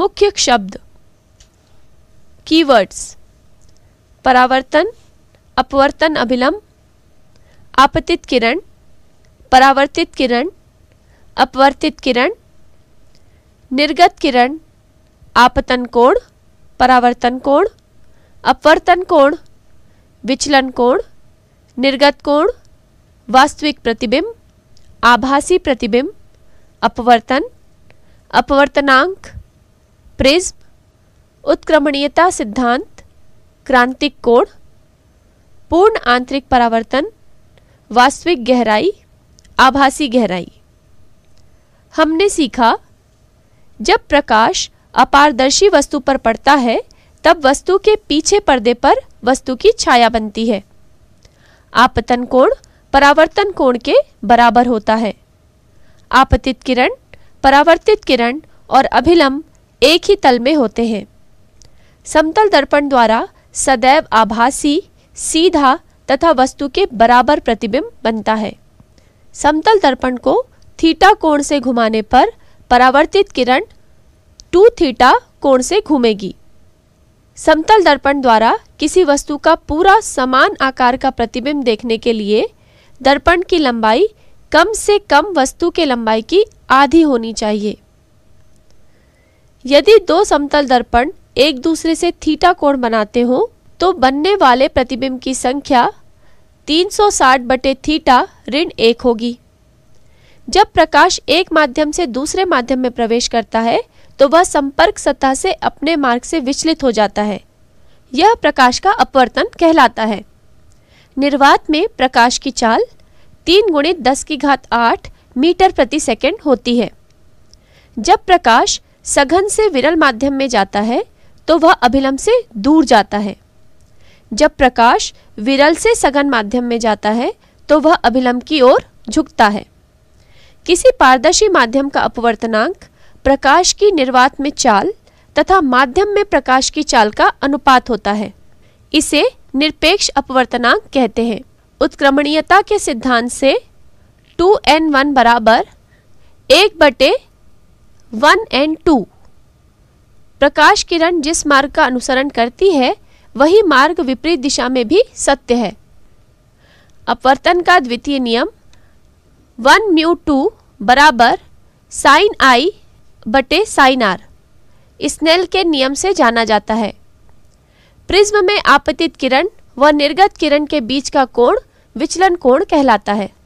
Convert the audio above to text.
मुख्य शब्द कीवर्ड्स परावर्तन अपवर्तन अभिलंब आपतित किरण परावर्तित किरण अपवर्तित किरण निर्गत किरण आपतन कोण परावर्तन कोण अपवर्तन कोण विचलन कोण निर्गत कोण वास्तविक प्रतिबिंब आभासी प्रतिबिंब अपवर्तन अपवर्तनांक प्रिज्म उत्क्रमणीयता सिद्धांत क्रांतिक कोण पूर्ण आंतरिक परावर्तन वास्तविक गहराई आभासी गहराई हमने सीखा जब प्रकाश अपारदर्शी वस्तु पर पड़ता है तब वस्तु के पीछे पर्दे पर वस्तु की छाया बनती है आपतन कोण परावर्तन कोण के बराबर होता है आपतित किरण परावर्तित किरण और अभिलंब एक ही तल में होते हैं समतल दर्पण द्वारा सदैव आभासी सीधा तथा वस्तु के बराबर प्रतिबिंब बनता है समतल दर्पण को थीटा कोण से घुमाने पर परावर्तित किरण टू थीटा कोण से घूमेगी समतल दर्पण द्वारा किसी वस्तु का पूरा समान आकार का प्रतिबिंब देखने के लिए दर्पण की लंबाई कम से कम वस्तु के लंबाई की आधी होनी चाहिए यदि दो समतल दर्पण एक दूसरे से थीटा कोण बनाते हो तो बनने वाले प्रतिबिंब की संख्या 360 सौ बटे थीटा ऋण एक होगी जब प्रकाश एक माध्यम से दूसरे माध्यम में प्रवेश करता है तो वह संपर्क सतह से अपने मार्ग से विचलित हो जाता है यह प्रकाश का अपवर्तन कहलाता है निर्वात में प्रकाश की चाल तीन गुणित दस की घात आठ मीटर प्रति सेकंड होती है जब प्रकाश सघन से विरल माध्यम में जाता है तो वह अभिलंब से दूर जाता है जब प्रकाश विरल से सघन माध्यम में जाता है तो वह अभिलंब की ओर झुकता है किसी पारदर्शी माध्यम का अपवर्तनांक प्रकाश की निर्वात में चाल तथा माध्यम में प्रकाश की चाल का अनुपात होता है इसे निरपेक्ष अपवर्तनांक कहते हैं उत्क्रमणीयता के सिद्धांत से 2n1 बराबर एक बटे वन एंड टू प्रकाश किरण जिस मार्ग का अनुसरण करती है वही मार्ग विपरीत दिशा में भी सत्य है अपवर्तन का द्वितीय नियम वन म्यू टू बराबर साइन आई बटे साइन आर स्नेल के नियम से जाना जाता है प्रिज्म में आपतित किरण व निर्गत किरण के बीच का कोण विचलन कोण कहलाता है